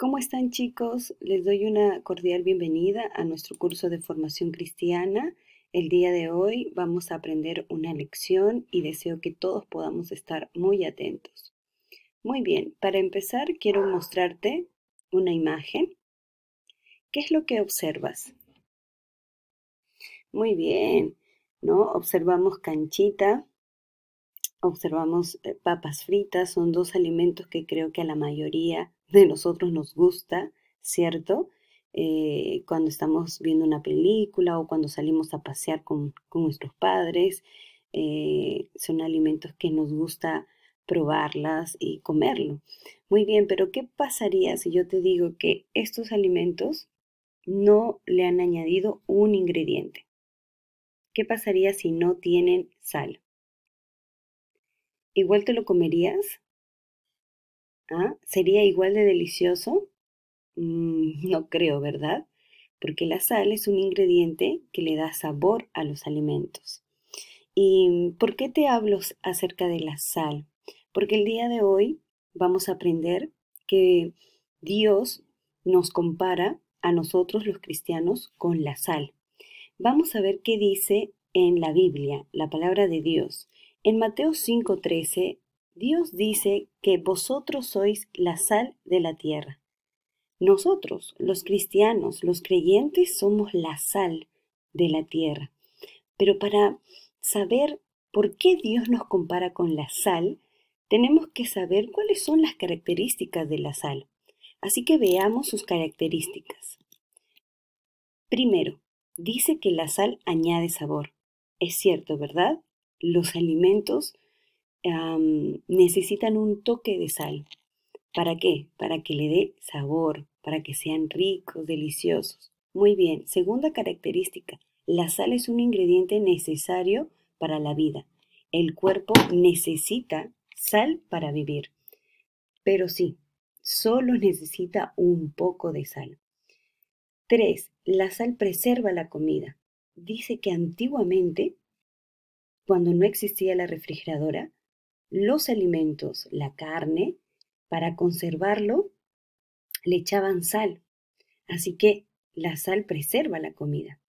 ¿Cómo están chicos? Les doy una cordial bienvenida a nuestro curso de formación cristiana. El día de hoy vamos a aprender una lección y deseo que todos podamos estar muy atentos. Muy bien, para empezar quiero mostrarte una imagen. ¿Qué es lo que observas? Muy bien, ¿no? Observamos canchita, observamos eh, papas fritas, son dos alimentos que creo que a la mayoría de nosotros nos gusta, ¿cierto? Eh, cuando estamos viendo una película o cuando salimos a pasear con, nuestros padres, eh, son alimentos que nos gusta probarlas y comerlo. Muy bien, pero ¿qué pasaría si yo te digo que estos alimentos no le han añadido un ingrediente? ¿Qué pasaría si no tienen sal? ¿igual te lo comerías? ¿Ah? ¿Sería igual de delicioso? Mm, no creo, ¿verdad? Porque la sal es un ingrediente que le da sabor a los alimentos. ¿Y por qué te hablo acerca de la sal? Porque el día de hoy vamos a aprender que Dios nos compara a nosotros los cristianos con la sal. Vamos a ver qué dice en la Biblia, la palabra de Dios. En Mateo 5:13, Dios dice que vosotros sois la sal de la tierra. Nosotros, los cristianos, los creyentes, somos la sal de la tierra. Pero para saber por qué Dios nos compara con la sal, tenemos que saber cuáles son las características de la sal. Así que veamos sus características. Primero, dice que la sal añade sabor. Es cierto, ¿verdad? los alimentos necesitan un toque de sal. ¿Para qué? Para que le dé sabor, para que sean ricos, deliciosos. Muy bien, segunda característica, la sal es un ingrediente necesario para la vida. El cuerpo necesita sal para vivir. Pero sí, solo necesita un poco de sal. Tres. La sal preserva la comida. Dice que antiguamente cuando no existía la refrigeradora, los alimentos, la carne, para conservarlo, le echaban sal. Así que la sal preserva la comida.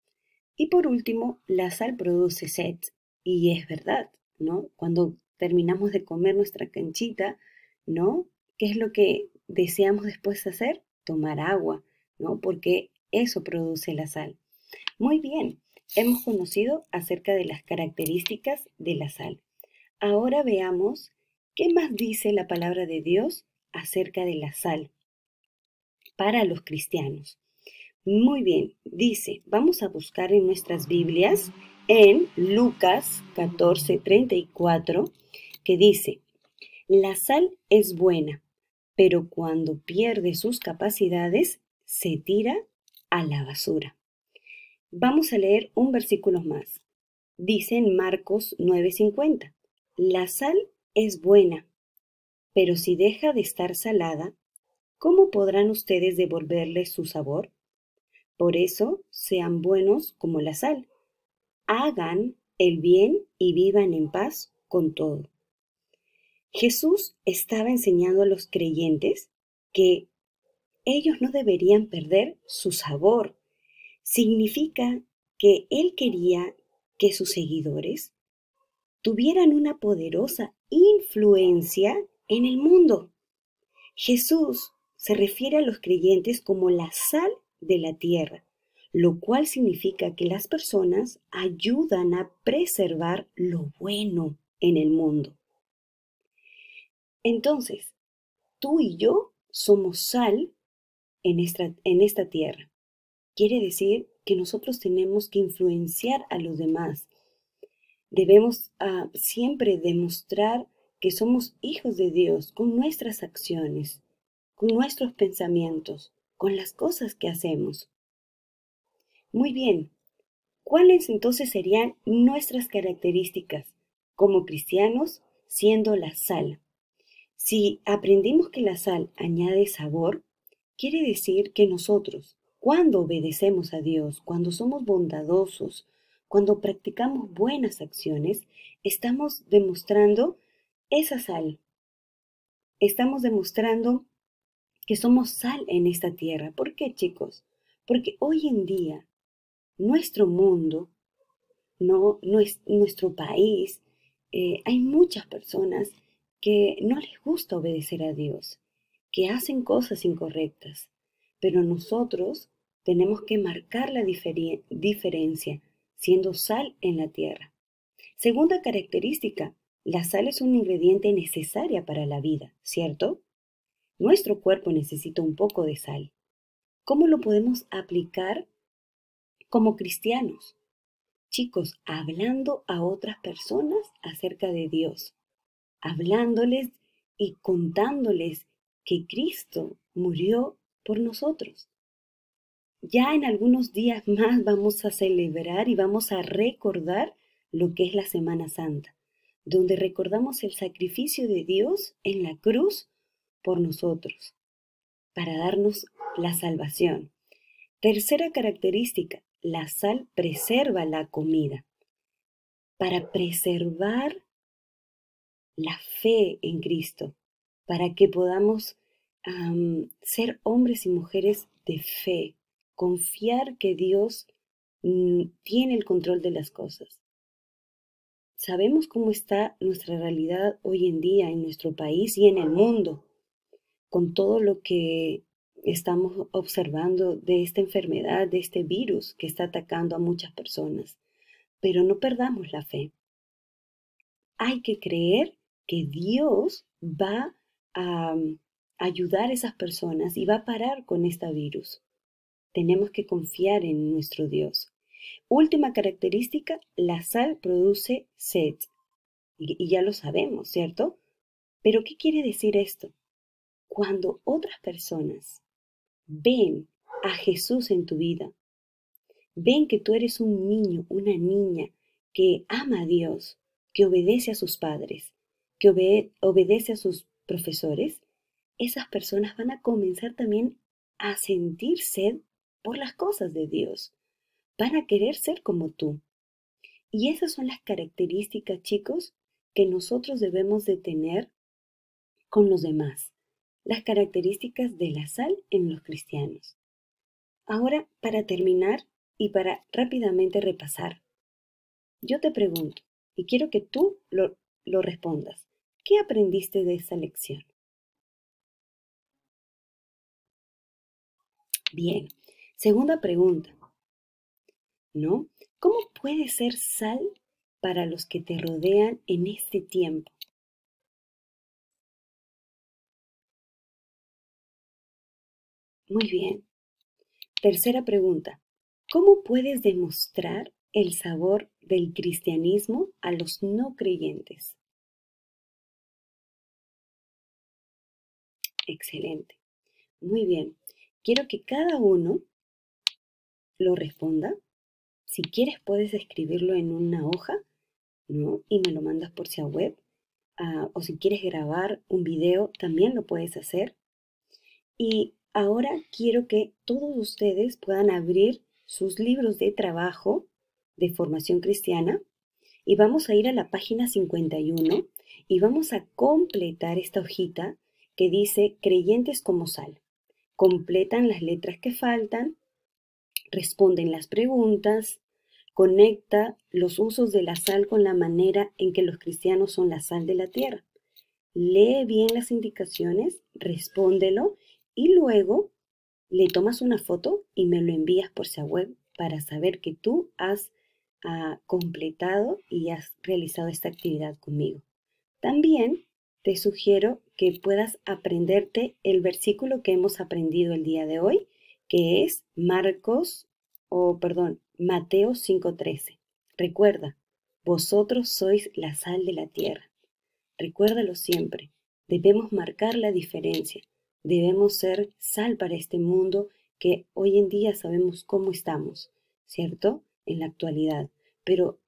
Y por último, la sal produce sed. Y es verdad, ¿no? Cuando terminamos de comer nuestra canchita, ¿no? ¿Qué es lo que deseamos después hacer? Tomar agua, ¿no? Porque eso produce la sal. Muy bien, Hemos conocido acerca de las características de la sal. Ahora veamos qué más dice la palabra de Dios acerca de la sal para los cristianos. Muy bien, dice, vamos a buscar en nuestras Biblias en Lucas 14:34 que dice, la sal es buena, pero cuando pierde sus capacidades se tira a la basura. Vamos a leer un versículo más. Dice en Marcos 9:50, la sal es buena, pero si deja de estar salada, ¿cómo podrán ustedes devolverle su sabor? Por eso, sean buenos como la sal. Hagan el bien y vivan en paz con todo. Jesús estaba enseñando a los creyentes que ellos no deberían perder su sabor, significa que él quería que sus seguidores tuvieran una poderosa influencia en el mundo. Jesús se refiere a los creyentes como la sal de la tierra, lo cual significa que las personas ayudan a preservar lo bueno en el mundo. Entonces, tú y yo somos sal en esta, en esta tierra. Quiere decir que nosotros tenemos que influenciar a los demás. Debemos ah, siempre demostrar que somos hijos de Dios con nuestras acciones, con nuestros pensamientos, con las cosas que hacemos. Muy bien, ¿cuáles entonces serían nuestras características como cristianos siendo la sal? Si aprendimos que la sal añade sabor, quiere decir que nosotros, cuando obedecemos a Dios, cuando somos bondadosos, cuando practicamos buenas acciones, estamos demostrando esa sal. Estamos demostrando que somos sal en esta tierra. ¿Por qué, chicos? Porque hoy en día nuestro mundo, no, no es, nuestro país, eh, hay muchas personas que no les gusta obedecer a Dios, que hacen cosas incorrectas, pero nosotros tenemos que marcar la diferencia, siendo sal en la tierra. Segunda característica, la sal es un ingrediente necesaria para la vida, ¿cierto? Nuestro cuerpo necesita un poco de sal. ¿Cómo lo podemos aplicar como cristianos? Chicos, hablando a otras personas acerca de Dios, hablándoles y contándoles que Cristo murió por nosotros. Ya en algunos días más vamos a celebrar y vamos a recordar lo que es la Semana Santa, donde recordamos el sacrificio de Dios en la cruz por nosotros, para darnos la salvación. Tercera característica, la sal preserva la comida. Para preservar la fe en Cristo, para que podamos ser hombres y mujeres de fe, confiar que Dios mm, tiene el control de las cosas. Sabemos cómo está nuestra realidad hoy en día en nuestro país y en el mundo, con todo lo que estamos observando de esta enfermedad, de este virus que está atacando a muchas personas. Pero no perdamos la fe. Hay que creer que Dios va a, ayudar a esas personas y va a parar con este virus. Tenemos que confiar en nuestro Dios. Última característica, la sal produce sed. Y, ya lo sabemos, ¿cierto? Pero ¿qué quiere decir esto? Cuando otras personas ven a Jesús en tu vida, ven que tú eres un niño, una niña que ama a Dios, que obedece a sus padres, que obedece a sus profesores, esas personas van a comenzar también a sentir sed por las cosas de Dios. Van a querer ser como tú. Y esas son las características, chicos, que nosotros debemos de tener con los demás. Las características de la sal en los cristianos. Ahora, para terminar y para rápidamente repasar, yo te pregunto, y quiero que tú lo, lo respondas, ¿qué aprendiste de esta lección? Bien, segunda pregunta. ¿No? ¿Cómo puede ser sal para los que te rodean en este tiempo? Muy bien. Tercera pregunta. ¿Cómo puedes demostrar el sabor del cristianismo a los no creyentes? Excelente. Muy bien. Quiero que cada uno lo responda. Si quieres, puedes escribirlo en una hoja ¿no? y me lo mandas por a web. Ah, o si quieres grabar un video, también lo puedes hacer. Y ahora quiero que todos ustedes puedan abrir sus libros de trabajo de formación cristiana y vamos a ir a la página 51 y vamos a completar esta hojita que dice creyentes como sal completan las letras que faltan, responden las preguntas, conecta los usos de la sal con la manera en que los cristianos son la sal de la tierra. Lee bien las indicaciones, respóndelo y luego le tomas una foto y me lo envías por esa web para saber que tú has ah, completado y has realizado esta actividad conmigo. También te sugiero que puedas aprenderte el versículo que hemos aprendido el día de hoy, que es Marcos, o perdón, Mateo 5:13. Recuerda, vosotros sois la sal de la tierra. Recuérdalo siempre. Debemos marcar la diferencia. Debemos ser sal para este mundo que hoy en día sabemos cómo estamos, ¿cierto? En la actualidad. Pero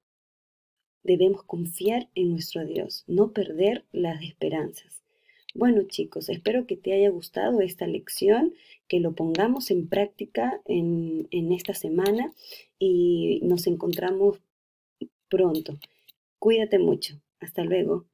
Debemos confiar en nuestro Dios, no perder las esperanzas. Bueno chicos, espero que te haya gustado esta lección, que lo pongamos en práctica en, en esta semana y nos encontramos pronto. Cuídate mucho. Hasta luego.